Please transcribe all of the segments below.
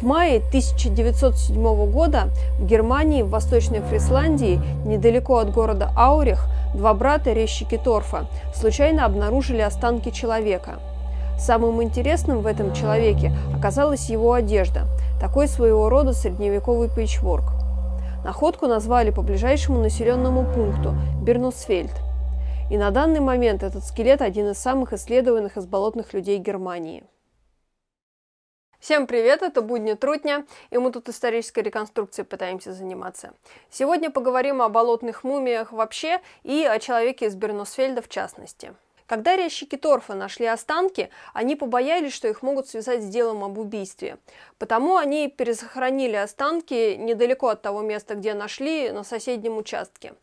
В мае 1907 года в Германии, в Восточной Фрисландии, недалеко от города Аурих, два брата резчики торфа случайно обнаружили останки человека. Самым интересным в этом человеке оказалась его одежда, такой своего рода средневековый пейчворк. Находку назвали по ближайшему населенному пункту – Бернусфельд. И на данный момент этот скелет один из самых исследованных из болотных людей Германии. Всем привет, это будня трутня», и мы тут исторической реконструкцией пытаемся заниматься. Сегодня поговорим о болотных мумиях вообще и о человеке из Берносфельда в частности. Когда резчики торфа нашли останки, они побоялись, что их могут связать с делом об убийстве. Потому они перезахоронили останки недалеко от того места, где нашли, на соседнем участке.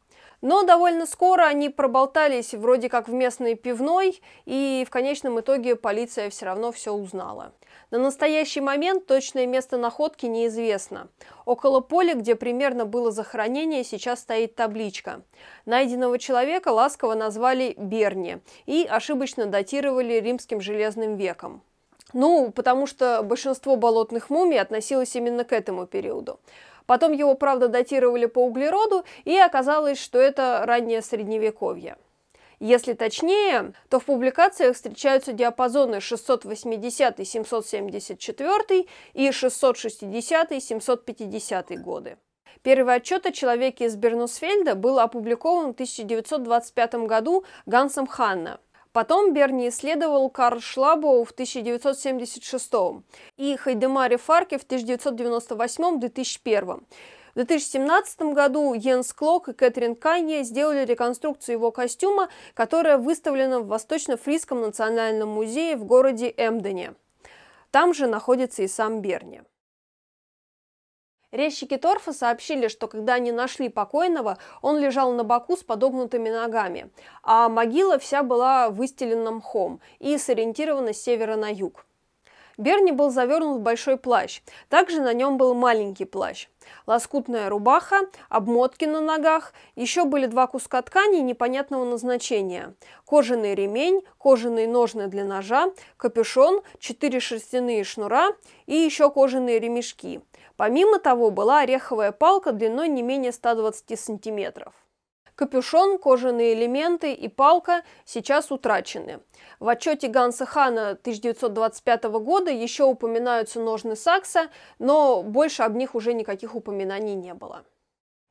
Но довольно скоро они проболтались вроде как в местной пивной, и в конечном итоге полиция все равно все узнала. На настоящий момент точное место находки неизвестно. Около поля, где примерно было захоронение, сейчас стоит табличка. Найденного человека ласково назвали Берни и ошибочно датировали римским железным веком. Ну, потому что большинство болотных мумий относилось именно к этому периоду. Потом его, правда, датировали по углероду, и оказалось, что это раннее средневековье. Если точнее, то в публикациях встречаются диапазоны 680-774 и 660-750 годы. Первый отчет о человеке из Бернусфельда был опубликован в 1925 году Гансом Ханна. Потом Берни исследовал Карл Шлабоу в 1976 и Хайдемари Фарке в 1998-2001. В 2017 году Йенс Клок и Кэтрин Канье сделали реконструкцию его костюма, которая выставлена в Восточно-Фриском национальном музее в городе Эмдене. Там же находится и сам Берни. Резчики торфа сообщили, что когда они нашли покойного, он лежал на боку с подогнутыми ногами, а могила вся была выстелена мхом и сориентирована с севера на юг. Берни был завернут в большой плащ. Также на нем был маленький плащ. Лоскутная рубаха, обмотки на ногах, еще были два куска ткани непонятного назначения. Кожаный ремень, кожаные ножны для ножа, капюшон, четыре шерстяные шнура и еще кожаные ремешки. Помимо того была ореховая палка длиной не менее 120 сантиметров. Капюшон, кожаные элементы и палка сейчас утрачены. В отчете Ганса Хана 1925 года еще упоминаются ножны Сакса, но больше об них уже никаких упоминаний не было.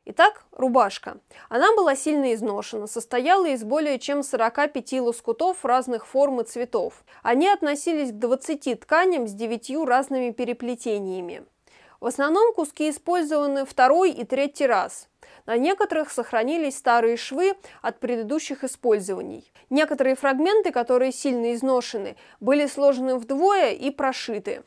Итак, рубашка. Она была сильно изношена, состояла из более чем 45 лоскутов разных форм и цветов. Они относились к 20 тканям с 9 разными переплетениями. В основном куски использованы второй и третий раз. На некоторых сохранились старые швы от предыдущих использований. Некоторые фрагменты, которые сильно изношены, были сложены вдвое и прошиты.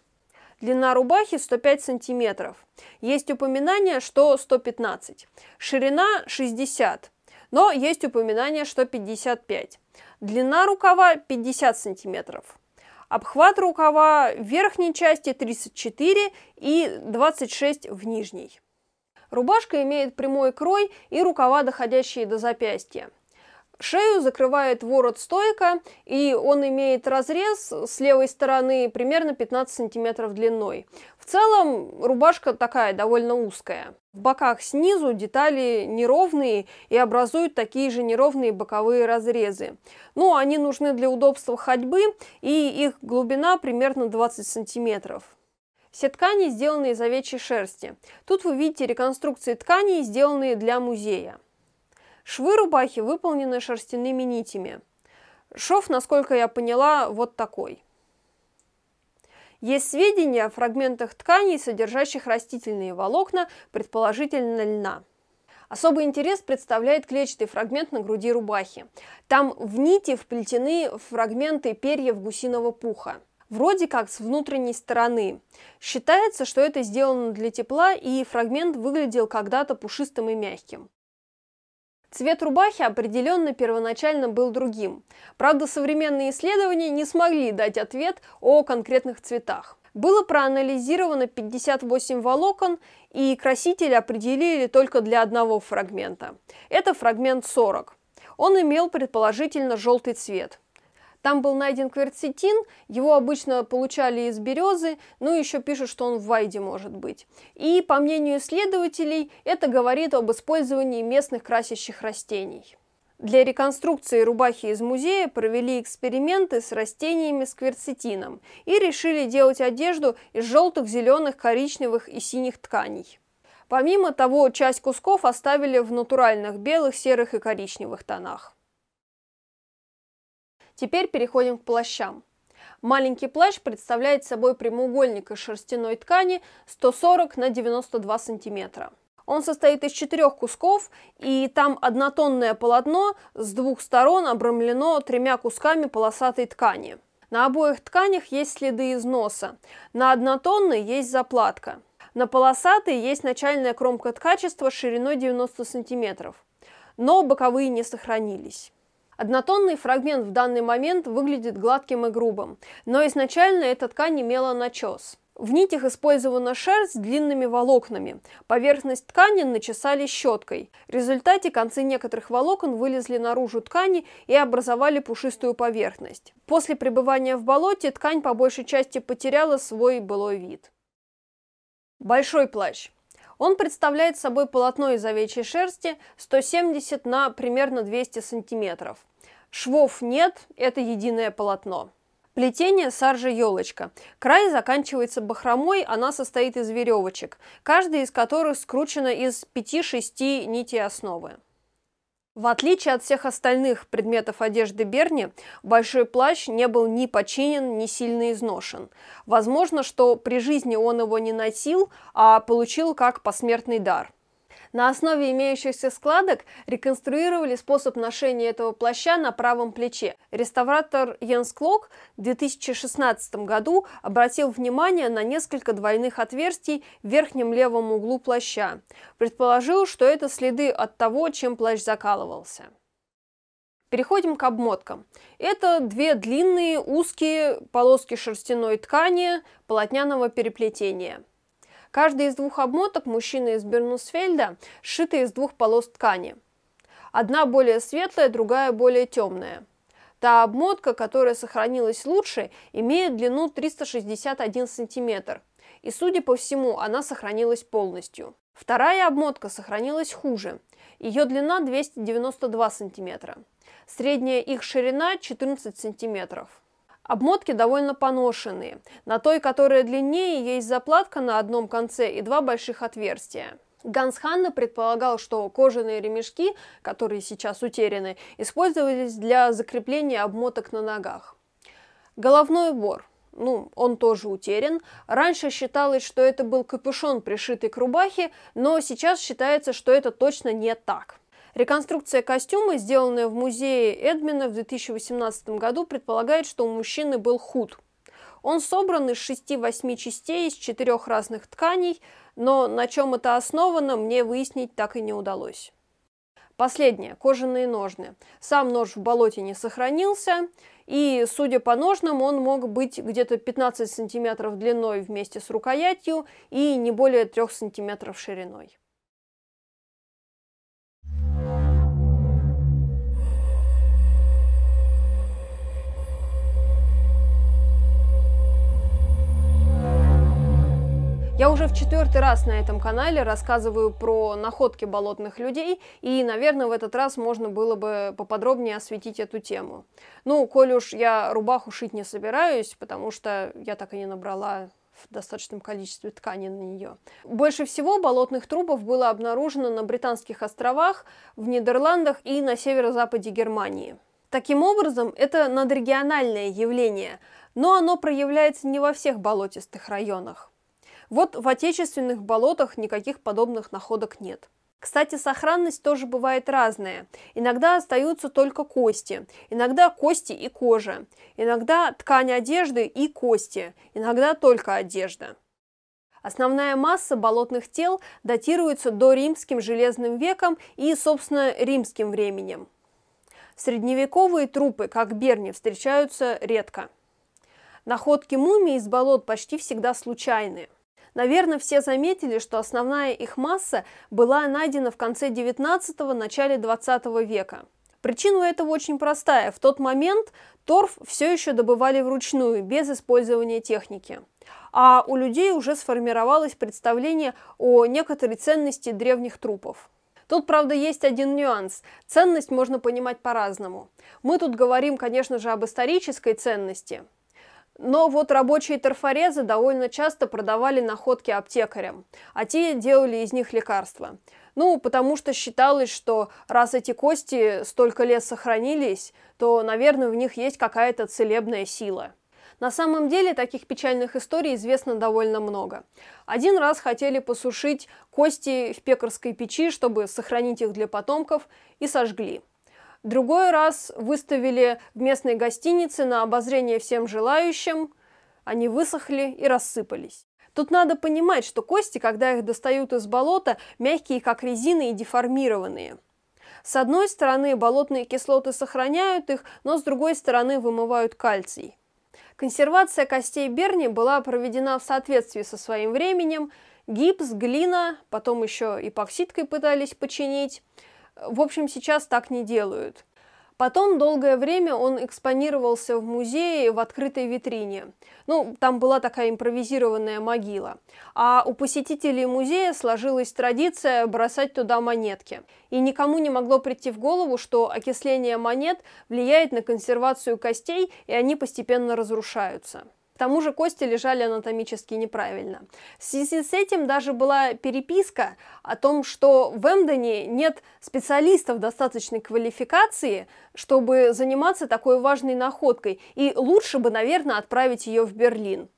Длина рубахи 105 сантиметров. Есть упоминание, что 115. Ширина 60, но есть упоминание, что 55. Длина рукава 50 сантиметров. Обхват рукава в верхней части 34 и 26 в нижней. Рубашка имеет прямой крой и рукава, доходящие до запястья. Шею закрывает ворот стойка, и он имеет разрез с левой стороны примерно 15 сантиметров длиной. В целом рубашка такая довольно узкая. В боках снизу детали неровные и образуют такие же неровные боковые разрезы. Но ну, они нужны для удобства ходьбы, и их глубина примерно 20 сантиметров. Все ткани сделаны из овечьей шерсти. Тут вы видите реконструкции тканей, сделанные для музея. Швы рубахи выполнены шерстяными нитями. Шов, насколько я поняла, вот такой. Есть сведения о фрагментах тканей, содержащих растительные волокна, предположительно льна. Особый интерес представляет клетчатый фрагмент на груди рубахи. Там в нити вплетены фрагменты перьев гусиного пуха вроде как с внутренней стороны. Считается, что это сделано для тепла, и фрагмент выглядел когда-то пушистым и мягким. Цвет рубахи определенно первоначально был другим. Правда, современные исследования не смогли дать ответ о конкретных цветах. Было проанализировано 58 волокон, и красители определили только для одного фрагмента. Это фрагмент 40. Он имел предположительно желтый цвет. Там был найден кверцетин, его обычно получали из березы, ну еще пишут, что он в вайде может быть. И, по мнению исследователей, это говорит об использовании местных красящих растений. Для реконструкции рубахи из музея провели эксперименты с растениями с кверцетином и решили делать одежду из желтых, зеленых, коричневых и синих тканей. Помимо того, часть кусков оставили в натуральных белых, серых и коричневых тонах. Теперь переходим к плащам. Маленький плащ представляет собой прямоугольник из шерстяной ткани 140 на 92 сантиметра. Он состоит из четырех кусков, и там однотонное полотно с двух сторон обрамлено тремя кусками полосатой ткани. На обоих тканях есть следы износа, на однотонной есть заплатка. На полосатой есть начальная кромка ткачества шириной 90 см, но боковые не сохранились. Однотонный фрагмент в данный момент выглядит гладким и грубым, но изначально эта ткань имела начес. В нитях использована шерсть с длинными волокнами. Поверхность ткани начесали щеткой. В результате концы некоторых волокон вылезли наружу ткани и образовали пушистую поверхность. После пребывания в болоте ткань по большей части потеряла свой былой вид. Большой плащ. Он представляет собой полотно из овечьей шерсти 170 на примерно 200 сантиметров. Швов нет, это единое полотно. Плетение саржа елочка. Край заканчивается бахромой, она состоит из веревочек, каждая из которых скручена из 5-6 нитей основы. В отличие от всех остальных предметов одежды Берни, большой плащ не был ни починен, ни сильно изношен. Возможно, что при жизни он его не носил, а получил как посмертный дар – на основе имеющихся складок реконструировали способ ношения этого плаща на правом плече. Реставратор Йенс Клок в 2016 году обратил внимание на несколько двойных отверстий в верхнем левом углу плаща. Предположил, что это следы от того, чем плащ закалывался. Переходим к обмоткам. Это две длинные узкие полоски шерстяной ткани полотняного переплетения. Каждая из двух обмоток мужчины из Бернусфельда сшита из двух полос ткани. Одна более светлая, другая более темная. Та обмотка, которая сохранилась лучше, имеет длину 361 см. И, судя по всему, она сохранилась полностью. Вторая обмотка сохранилась хуже. Ее длина 292 см. Средняя их ширина 14 сантиметров. Обмотки довольно поношенные. На той, которая длиннее, есть заплатка на одном конце и два больших отверстия. Ганс Ханна предполагал, что кожаные ремешки, которые сейчас утеряны, использовались для закрепления обмоток на ногах. Головной убор. Ну, он тоже утерян. Раньше считалось, что это был капюшон, пришитый к рубахе, но сейчас считается, что это точно не так. Реконструкция костюма, сделанная в музее Эдмина в 2018 году, предполагает, что у мужчины был худ. Он собран из 6-8 частей из четырех разных тканей, но на чем это основано, мне выяснить так и не удалось. Последнее. Кожаные ножны. Сам нож в болоте не сохранился, и, судя по ножным, он мог быть где-то 15 сантиметров длиной вместе с рукоятью и не более 3 сантиметров шириной. Я уже в четвертый раз на этом канале рассказываю про находки болотных людей, и, наверное, в этот раз можно было бы поподробнее осветить эту тему. Ну, коль уж я рубаху шить не собираюсь, потому что я так и не набрала в достаточном количестве ткани на нее. Больше всего болотных трубов было обнаружено на Британских островах, в Нидерландах и на северо-западе Германии. Таким образом, это надрегиональное явление, но оно проявляется не во всех болотистых районах. Вот в отечественных болотах никаких подобных находок нет. Кстати, сохранность тоже бывает разная. Иногда остаются только кости, иногда кости и кожа, иногда ткань одежды и кости, иногда только одежда. Основная масса болотных тел датируется до римским железным веком и, собственно, римским временем. Средневековые трупы, как берни, встречаются редко. Находки мумий из болот почти всегда случайные – Наверное, все заметили, что основная их масса была найдена в конце 19-го, начале 20 века. Причина у этого очень простая. В тот момент торф все еще добывали вручную, без использования техники. А у людей уже сформировалось представление о некоторой ценности древних трупов. Тут, правда, есть один нюанс. Ценность можно понимать по-разному. Мы тут говорим, конечно же, об исторической ценности – но вот рабочие торфорезы довольно часто продавали находки аптекарям, а те делали из них лекарства. Ну, потому что считалось, что раз эти кости столько лет сохранились, то, наверное, в них есть какая-то целебная сила. На самом деле таких печальных историй известно довольно много. Один раз хотели посушить кости в пекарской печи, чтобы сохранить их для потомков, и сожгли – Другой раз выставили в местной гостинице на обозрение всем желающим. Они высохли и рассыпались. Тут надо понимать, что кости, когда их достают из болота, мягкие, как резина, и деформированные. С одной стороны, болотные кислоты сохраняют их, но с другой стороны вымывают кальций. Консервация костей Берни была проведена в соответствии со своим временем. Гипс, глина, потом еще эпоксидкой пытались починить – в общем, сейчас так не делают. Потом долгое время он экспонировался в музее в открытой витрине. Ну, там была такая импровизированная могила. А у посетителей музея сложилась традиция бросать туда монетки. И никому не могло прийти в голову, что окисление монет влияет на консервацию костей, и они постепенно разрушаются. К тому же кости лежали анатомически неправильно. В связи с этим даже была переписка о том, что в Эмдоне нет специалистов достаточной квалификации, чтобы заниматься такой важной находкой, и лучше бы, наверное, отправить ее в Берлин.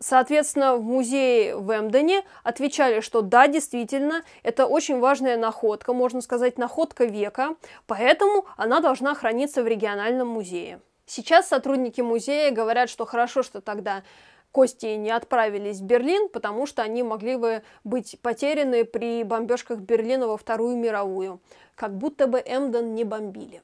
Соответственно, в музее в Эмдоне отвечали, что да, действительно, это очень важная находка, можно сказать, находка века, поэтому она должна храниться в региональном музее. Сейчас сотрудники музея говорят, что хорошо, что тогда кости не отправились в Берлин, потому что они могли бы быть потеряны при бомбежках Берлина во Вторую мировую, как будто бы Эмден не бомбили.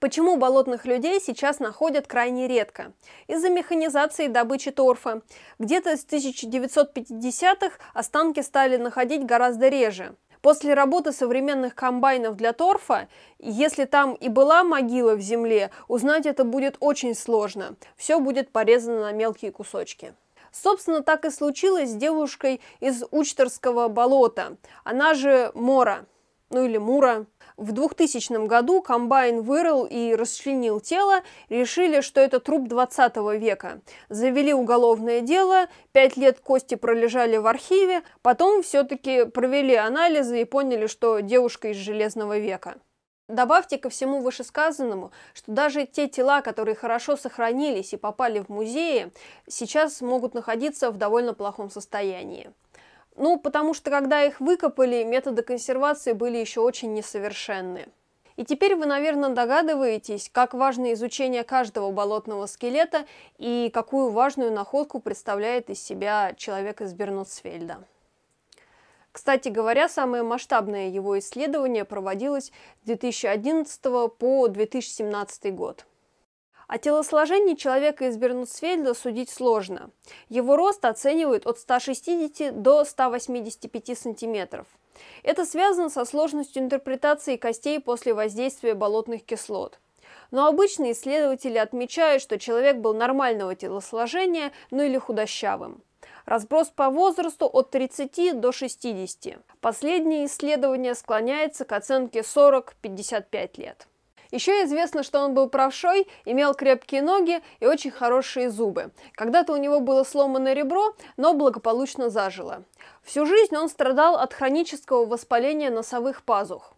Почему болотных людей сейчас находят крайне редко? Из-за механизации добычи торфа. Где-то с 1950-х останки стали находить гораздо реже – После работы современных комбайнов для торфа, если там и была могила в земле, узнать это будет очень сложно. Все будет порезано на мелкие кусочки. Собственно, так и случилось с девушкой из Учтерского болота. Она же Мора, ну или Мура, в 2000 году комбайн вырыл и расчленил тело, решили, что это труп 20 века. Завели уголовное дело, пять лет кости пролежали в архиве, потом все-таки провели анализы и поняли, что девушка из Железного века. Добавьте ко всему вышесказанному, что даже те тела, которые хорошо сохранились и попали в музеи, сейчас могут находиться в довольно плохом состоянии. Ну, потому что когда их выкопали, методы консервации были еще очень несовершенны. И теперь вы, наверное, догадываетесь, как важно изучение каждого болотного скелета и какую важную находку представляет из себя человек из Бернутсфельда. Кстати говоря, самое масштабное его исследование проводилось с 2011 по 2017 год. О телосложении человека из Бернусфельда судить сложно. Его рост оценивают от 160 до 185 сантиметров. Это связано со сложностью интерпретации костей после воздействия болотных кислот. Но обычно исследователи отмечают, что человек был нормального телосложения, ну или худощавым. Разброс по возрасту от 30 до 60. Последнее исследование склоняется к оценке 40-55 лет. Еще известно, что он был правшой, имел крепкие ноги и очень хорошие зубы. Когда-то у него было сломано ребро, но благополучно зажило. Всю жизнь он страдал от хронического воспаления носовых пазух.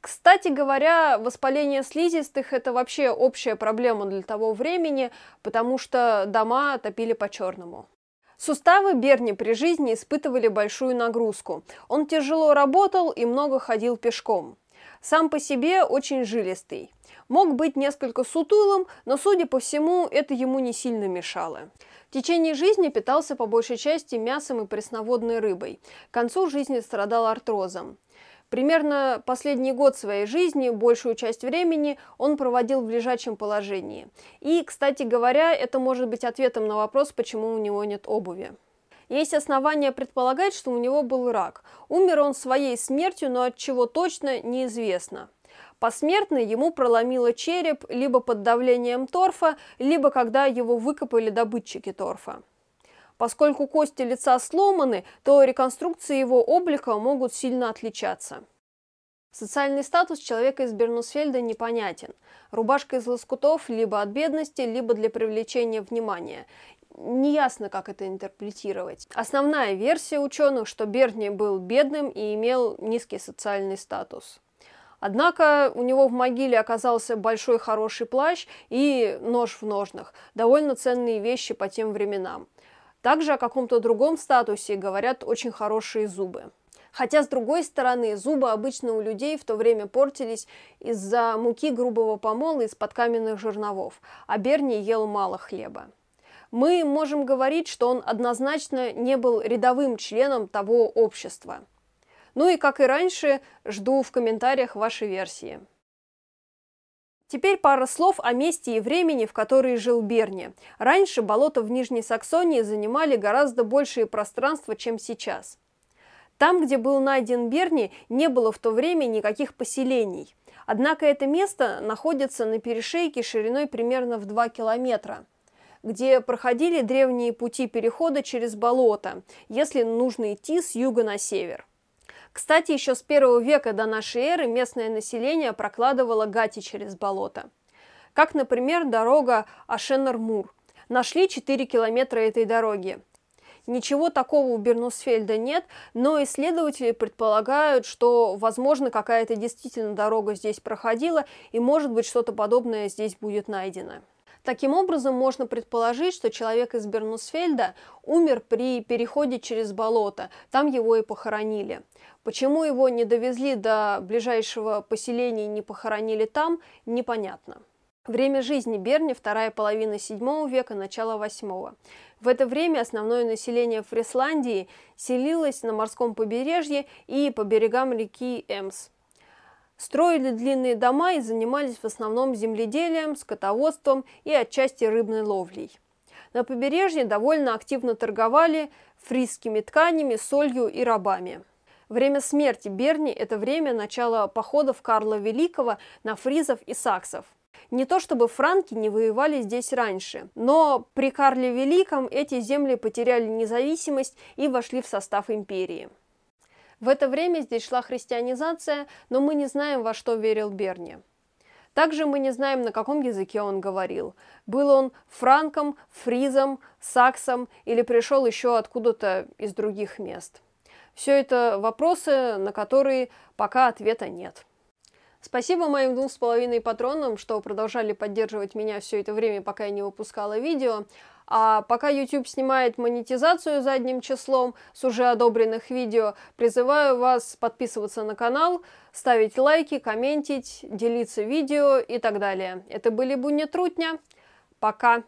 Кстати говоря, воспаление слизистых – это вообще общая проблема для того времени, потому что дома топили по-черному. Суставы Берни при жизни испытывали большую нагрузку. Он тяжело работал и много ходил пешком. Сам по себе очень жилистый. Мог быть несколько сутулым, но, судя по всему, это ему не сильно мешало. В течение жизни питался по большей части мясом и пресноводной рыбой. К концу жизни страдал артрозом. Примерно последний год своей жизни, большую часть времени, он проводил в лежачем положении. И, кстати говоря, это может быть ответом на вопрос, почему у него нет обуви. Есть основания предполагать, что у него был рак. Умер он своей смертью, но от чего точно неизвестно. Посмертно ему проломило череп либо под давлением торфа, либо когда его выкопали добытчики торфа. Поскольку кости лица сломаны, то реконструкции его облика могут сильно отличаться. Социальный статус человека из Бернусфельда непонятен. Рубашка из лоскутов либо от бедности, либо для привлечения внимания неясно, как это интерпретировать. Основная версия ученых, что Берни был бедным и имел низкий социальный статус. Однако у него в могиле оказался большой хороший плащ и нож в ножнах, довольно ценные вещи по тем временам. Также о каком-то другом статусе говорят очень хорошие зубы. Хотя, с другой стороны, зубы обычно у людей в то время портились из-за муки грубого помола из-под каменных жерновов, а Берни ел мало хлеба мы можем говорить, что он однозначно не был рядовым членом того общества. Ну и, как и раньше, жду в комментариях ваши версии. Теперь пара слов о месте и времени, в которые жил Берни. Раньше болота в Нижней Саксонии занимали гораздо большее пространство, чем сейчас. Там, где был найден Берни, не было в то время никаких поселений. Однако это место находится на перешейке шириной примерно в 2 километра – где проходили древние пути перехода через болото, если нужно идти с юга на север. Кстати, еще с первого века до нашей эры местное население прокладывало гати через болото. Как, например, дорога Ашенармур. Нашли 4 километра этой дороги. Ничего такого у Бернусфельда нет, но исследователи предполагают, что, возможно, какая-то действительно дорога здесь проходила, и, может быть, что-то подобное здесь будет найдено. Таким образом, можно предположить, что человек из Бернусфельда умер при переходе через болото, там его и похоронили. Почему его не довезли до ближайшего поселения и не похоронили там, непонятно. Время жизни Берни – вторая половина VII века, начало VIII. В это время основное население Фрисландии селилось на морском побережье и по берегам реки Эмс – Строили длинные дома и занимались в основном земледелием, скотоводством и отчасти рыбной ловлей. На побережье довольно активно торговали фрисскими тканями, солью и рабами. Время смерти Берни – это время начала походов Карла Великого на фризов и саксов. Не то чтобы франки не воевали здесь раньше, но при Карле Великом эти земли потеряли независимость и вошли в состав империи. В это время здесь шла христианизация, но мы не знаем, во что верил Берни. Также мы не знаем, на каком языке он говорил. Был он франком, фризом, саксом или пришел еще откуда-то из других мест. Все это вопросы, на которые пока ответа нет. Спасибо моим двум с половиной патронам, что продолжали поддерживать меня все это время, пока я не выпускала видео. А пока YouTube снимает монетизацию задним числом с уже одобренных видео, призываю вас подписываться на канал, ставить лайки, комментить, делиться видео и так далее. Это были Буня Трутня. Пока!